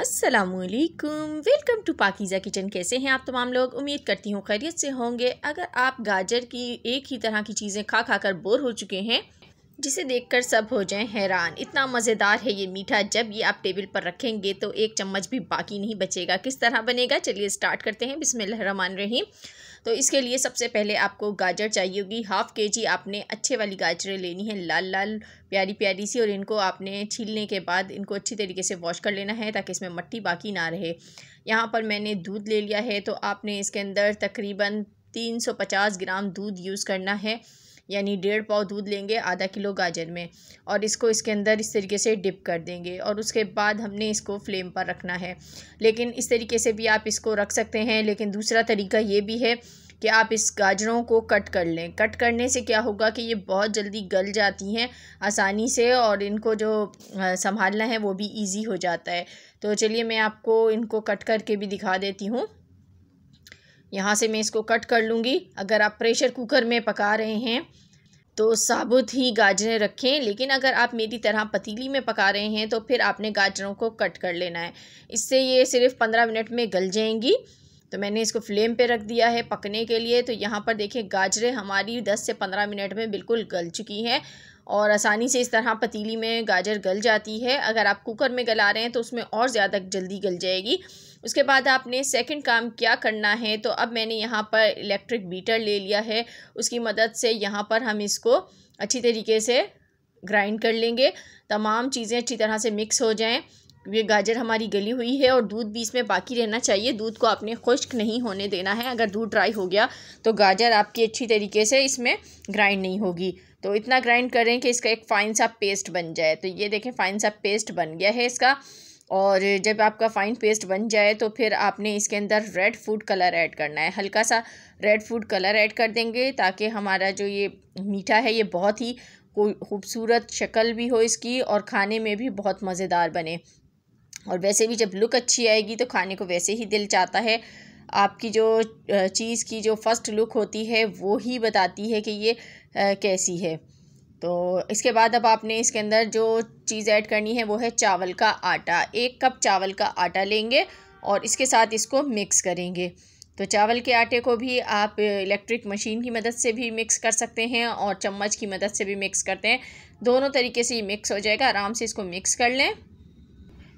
असलकुम welcome to पाकिज़ा kitchen कैसे हैं आप तमाम लोग उम्मीद करती हूँ खैरियत से होंगे अगर आप गाजर की एक ही तरह की चीज़ें खा खा कर बोर हो चुके हैं जिसे देखकर सब हो जाएं हैरान इतना मज़ेदार है ये मीठा जब ये आप टेबल पर रखेंगे तो एक चम्मच भी बाकी नहीं बचेगा किस तरह बनेगा चलिए स्टार्ट करते हैं बिसमान रहीम तो इसके लिए सबसे पहले आपको गाजर चाहिए होगी हाफ़ के जी आपने अच्छे वाली गाजरें लेनी है लाल लाल प्यारी प्यारी सी और इनको आपने छीलने के बाद इनको अच्छी तरीके से वॉश कर लेना है ताकि इसमें मट्टी बाकी ना रहे यहाँ पर मैंने दूध ले लिया है तो आपने इसके अंदर तकरीबन 350 ग्राम दूध यूज़ करना है यानी डेढ़ पाव दूध लेंगे आधा किलो गाजर में और इसको इसके अंदर इस तरीके से डिप कर देंगे और उसके बाद हमने इसको फ्लेम पर रखना है लेकिन इस तरीके से भी आप इसको रख सकते हैं लेकिन दूसरा तरीका ये भी है कि आप इस गाजरों को कट कर लें कट करने से क्या होगा कि ये बहुत जल्दी गल जाती हैं आसानी से और इनको जो संभालना है वो भी इजी हो जाता है तो चलिए मैं आपको इनको कट करके भी दिखा देती हूँ यहाँ से मैं इसको कट कर लूँगी अगर आप प्रेशर कुकर में पका रहे हैं तो साबुत ही गाजरें रखें लेकिन अगर आप मेरी तरह पतीली में पका रहे हैं तो फिर आपने गाजरों को कट कर लेना है इससे ये सिर्फ पंद्रह मिनट में गल जाएंगी तो मैंने इसको फ्लेम पे रख दिया है पकने के लिए तो यहाँ पर देखें गाजरें हमारी दस से पंद्रह मिनट में बिल्कुल गल चुकी हैं और आसानी से इस तरह पतीली में गाजर गल जाती है अगर आप कुकर में गला रहे हैं तो उसमें और ज़्यादा जल्दी गल जाएगी उसके बाद आपने सेकंड काम क्या करना है तो अब मैंने यहाँ पर इलेक्ट्रिक बीटर ले लिया है उसकी मदद से यहाँ पर हम इसको अच्छी तरीके से ग्राइंड कर लेंगे तमाम चीज़ें अच्छी तरह से मिक्स हो जाएँ ये गाजर हमारी गली हुई है और दूध भी इसमें बाकी रहना चाहिए दूध को आपने खुश्क नहीं होने देना है अगर दूध ड्राई हो गया तो गाजर आपकी अच्छी तरीके से इसमें ग्राइंड नहीं होगी तो इतना ग्राइंड करें कि इसका एक फ़ाइन सा पेस्ट बन जाए तो ये देखें फ़ाइन सा पेस्ट बन गया है इसका और जब आपका फाइन पेस्ट बन जाए तो फिर आपने इसके अंदर रेड फूड कलर ऐड करना है हल्का सा रेड फूड कलर ऐड कर देंगे ताकि हमारा जो ये मीठा है ये बहुत ही खूबसूरत शक्ल भी हो इसकी और खाने में भी बहुत मज़ेदार बने और वैसे भी जब लुक अच्छी आएगी तो खाने को वैसे ही दिल चाहता है आपकी जो चीज़ की जो फर्स्ट लुक होती है वो ही बताती है कि ये कैसी है तो इसके बाद अब आपने इसके अंदर जो चीज़ ऐड करनी है वो है चावल का आटा एक कप चावल का आटा लेंगे और इसके साथ इसको मिक्स करेंगे तो चावल के आटे को भी आप इलेक्ट्रिक मशीन की मदद से भी मिक्स कर सकते हैं और चम्मच की मदद से भी मिक्स करते हैं दोनों तरीके से ये मिक्स हो जाएगा आराम से इसको मिक्स कर लें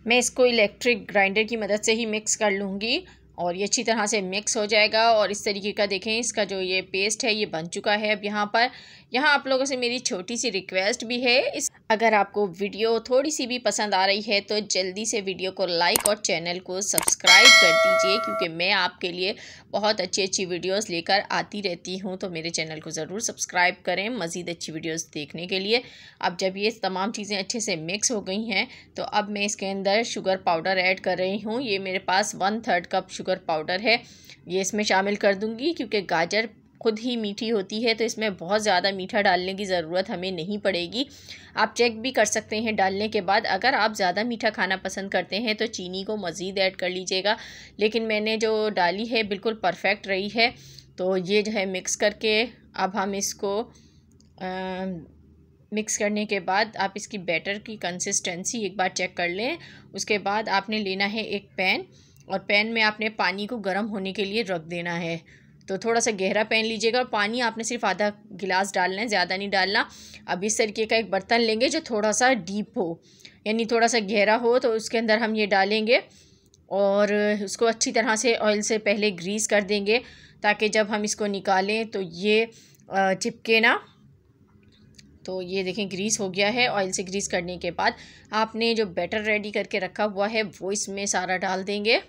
मैं इसको इलेक्ट्रिक ग्राइंडर की मदद से ही मिक्स कर लूँगी और ये अच्छी तरह से मिक्स हो जाएगा और इस तरीके का देखें इसका जो ये पेस्ट है ये बन चुका है अब यहाँ पर यहाँ आप लोगों से मेरी छोटी सी रिक्वेस्ट भी है इस अगर आपको वीडियो थोड़ी सी भी पसंद आ रही है तो जल्दी से वीडियो को लाइक और चैनल को सब्सक्राइब कर दीजिए क्योंकि मैं आपके लिए बहुत अच्छी अच्छी वीडियोस लेकर आती रहती हूँ तो मेरे चैनल को ज़रूर सब्सक्राइब करें मज़ीद अच्छी वीडियोस देखने के लिए अब जब ये तमाम चीज़ें अच्छे से मिक्स हो गई हैं तो अब मैं इसके अंदर शुगर पाउडर ऐड कर रही हूँ ये मेरे पास one third cup sugar powder है ये इसमें शामिल कर दूँगी क्योंकि गाजर खुद ही मीठी होती है तो इसमें बहुत ज़्यादा मीठा डालने की ज़रूरत हमें नहीं पड़ेगी आप चेक भी कर सकते हैं डालने के बाद अगर आप ज़्यादा मीठा खाना पसंद करते हैं तो चीनी को मज़ीद ऐड कर लीजिएगा लेकिन मैंने जो डाली है बिल्कुल परफेक्ट रही है तो ये जो है मिक्स करके अब हम इसको आ, मिक्स करने के बाद आप इसकी बैटर की कंसिस्टेंसी एक बार चेक कर लें उसके बाद आपने लेना है एक पैन और पैन में आपने पानी को गर्म होने के लिए रख देना है तो थोड़ा सा गहरा पहन लीजिएगा और पानी आपने सिर्फ आधा गिलास डालना है ज़्यादा नहीं डालना अब इस तरीके का एक बर्तन लेंगे जो थोड़ा सा डीप हो यानी थोड़ा सा गहरा हो तो उसके अंदर हम ये डालेंगे और उसको अच्छी तरह से ऑयल से पहले ग्रीस कर देंगे ताकि जब हम इसको निकालें तो ये चिपके ना तो ये देखें ग्रीस हो गया है ऑयल से ग्रीस करने के बाद आपने जो बैटर रेडी करके रखा हुआ है वो इसमें सारा डाल देंगे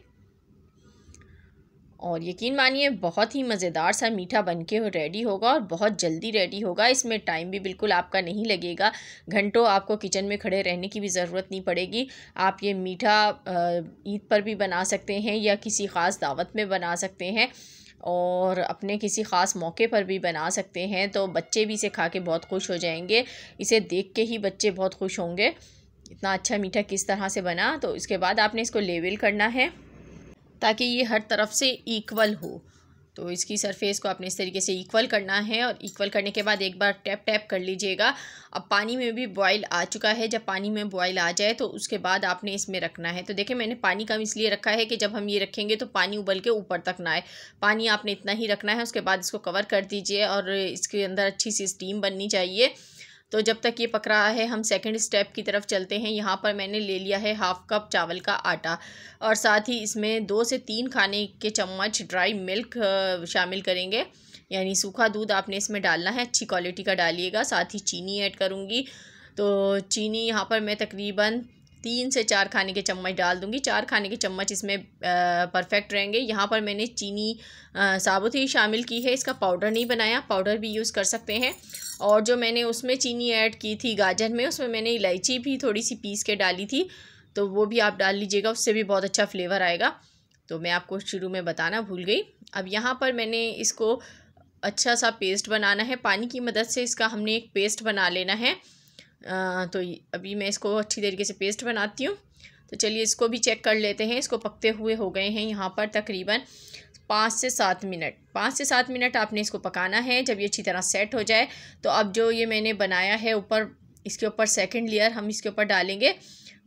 और यकीन मानिए बहुत ही मज़ेदार सा मीठा बन के रेडी होगा और बहुत जल्दी रेडी होगा इसमें टाइम भी बिल्कुल आपका नहीं लगेगा घंटों आपको किचन में खड़े रहने की भी ज़रूरत नहीं पड़ेगी आप ये मीठा ईद पर भी बना सकते हैं या किसी ख़ास दावत में बना सकते हैं और अपने किसी ख़ास मौके पर भी बना सकते हैं तो बच्चे भी इसे खा के बहुत खुश हो जाएंगे इसे देख के ही बच्चे बहुत खुश होंगे इतना अच्छा मीठा किस तरह से बना तो इसके बाद आपने इसको लेवल करना है ताकि ये हर तरफ से इक्वल हो तो इसकी सरफेस को आपने इस तरीके से इक्वल करना है और इक्वल करने के बाद एक बार टैप टैप कर लीजिएगा अब पानी में भी बॉयल आ चुका है जब पानी में बॉयल आ जाए तो उसके बाद आपने इसमें रखना है तो देखिए मैंने पानी कम इसलिए रखा है कि जब हम ये रखेंगे तो पानी उबल के ऊपर तक ना आए पानी आपने इतना ही रखना है उसके बाद इसको कवर कर दीजिए और इसके अंदर अच्छी सी स्टीम बननी चाहिए तो जब तक ये पक रहा है हम सेकंड स्टेप की तरफ चलते हैं यहाँ पर मैंने ले लिया है हाफ़ कप चावल का आटा और साथ ही इसमें दो से तीन खाने के चम्मच ड्राई मिल्क शामिल करेंगे यानी सूखा दूध आपने इसमें डालना है अच्छी क्वालिटी का डालिएगा साथ ही चीनी ऐड करूँगी तो चीनी यहाँ पर मैं तकरीबन तीन से चार खाने के चम्मच डाल दूँगी चार खाने के चम्मच इसमें परफेक्ट रहेंगे यहाँ पर मैंने चीनी साबुत ही शामिल की है इसका पाउडर नहीं बनाया पाउडर भी यूज़ कर सकते हैं और जो मैंने उसमें चीनी ऐड की थी गाजर में उसमें मैंने इलायची भी थोड़ी सी पीस के डाली थी तो वो भी आप डाल लीजिएगा उससे भी बहुत अच्छा फ्लेवर आएगा तो मैं आपको शुरू में बताना भूल गई अब यहाँ पर मैंने इसको अच्छा सा पेस्ट बनाना है पानी की मदद से इसका हमने एक पेस्ट बना लेना है तो अभी मैं इसको अच्छी तरीके से पेस्ट बनाती हूँ तो चलिए इसको भी चेक कर लेते हैं इसको पकते हुए हो गए हैं यहाँ पर तकरीबन पाँच से सात मिनट पाँच से सात मिनट आपने इसको पकाना है जब ये अच्छी तरह सेट हो जाए तो अब जो ये मैंने बनाया है ऊपर इसके ऊपर सेकंड लेयर हम इसके ऊपर डालेंगे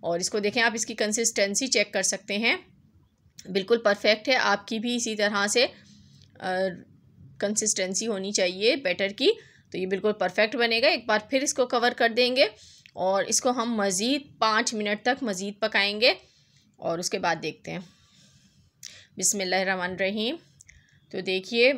और इसको देखें आप इसकी कंसिस्टेंसी चेक कर सकते हैं बिल्कुल परफेक्ट है आपकी भी इसी तरह से कंसिस्टेंसी होनी चाहिए बैटर की तो ये बिल्कुल परफेक्ट बनेगा एक बार फिर इसको कवर कर देंगे और इसको हम मज़ीद पाँच मिनट तक मज़ीद पकाएंगे और उसके बाद देखते हैं रहीम तो देखिए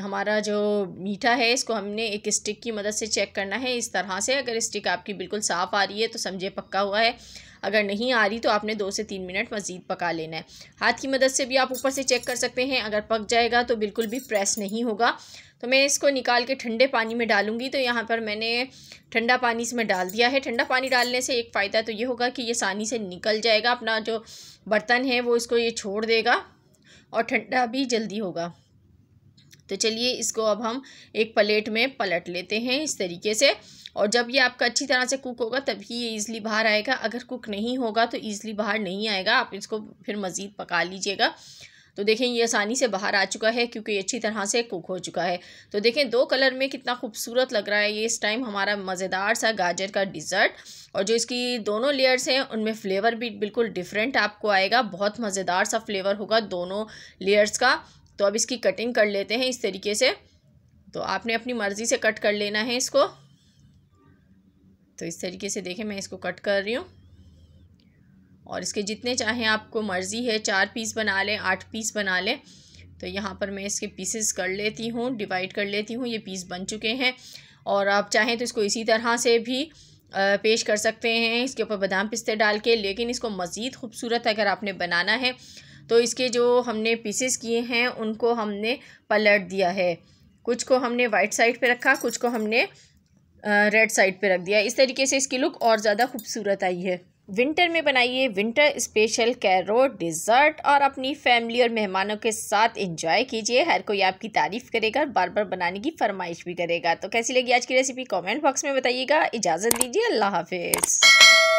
हमारा जो मीठा है इसको हमने एक स्टिक की मदद से चेक करना है इस तरह से अगर स्टिक आपकी बिल्कुल साफ़ आ रही है तो समझे पक्का हुआ है अगर नहीं आ रही तो आपने दो से तीन मिनट मज़ीद पका लेना है हाथ की मदद से भी आप ऊपर से चेक कर सकते हैं अगर पक जाएगा तो बिल्कुल भी प्रेस नहीं होगा तो मैं इसको निकाल के ठंडे पानी में डालूंगी तो यहाँ पर मैंने ठंडा पानी इसमें डाल दिया है ठंडा पानी डालने से एक फ़ायदा तो ये होगा कि ये आसानी से निकल जाएगा अपना जो बर्तन है वो इसको ये छोड़ देगा और ठंडा भी जल्दी होगा तो चलिए इसको अब हम एक प्लेट में पलट लेते हैं इस तरीके से और जब ये आपका अच्छी तरह से कुक होगा तभी ये ईज़िली बाहर आएगा अगर कुक नहीं होगा तो ईज़िली बाहर नहीं आएगा आप इसको फिर मज़ीद पका लीजिएगा तो देखें ये आसानी से बाहर आ चुका है क्योंकि ये अच्छी तरह से कुक हो चुका है तो देखें दो कलर में कितना खूबसूरत लग रहा है ये इस टाइम हमारा मज़ेदार सा गाजर का डिज़र्ट और जो इसकी दोनों लेयर्स हैं उनमें फ़्लेवर भी बिल्कुल डिफरेंट आपको आएगा बहुत मज़ेदार सा फ्लेवर होगा दोनों लेयर्स का तो अब इसकी कटिंग कर लेते हैं इस तरीके से तो आपने अपनी मर्ज़ी से कट कर लेना है इसको तो इस तरीके से देखें मैं इसको कट कर रही हूँ और इसके जितने चाहें आपको मर्ज़ी है चार पीस बना लें आठ पीस बना लें तो यहाँ पर मैं इसके पीसेस कर लेती हूँ डिवाइड कर लेती हूँ ये पीस बन चुके हैं और आप चाहें तो इसको इसी तरह से भी पेश कर सकते हैं इसके ऊपर बादाम पिस्ते डाल के लेकिन इसको मज़ीद खूबसूरत अगर आपने बनाना है तो इसके जो हमने पीसेस किए हैं उनको हमने पलट दिया है कुछ को हमने वाइट साइड पे रखा कुछ को हमने रेड साइड पे रख दिया इस तरीके से इसकी लुक और ज़्यादा खूबसूरत आई है विंटर में बनाइए विंटर स्पेशल कैरोट डिज़र्ट और अपनी फैमिली और मेहमानों के साथ एंजॉय कीजिए हर कोई आपकी तारीफ़ करेगा और बार बार बनाने की फरमाइश भी करेगा तो कैसी लगी आज की रेसिपी कमेंट बॉक्स में बताइएगा इजाज़त दीजिए अल्लाह हाफिज़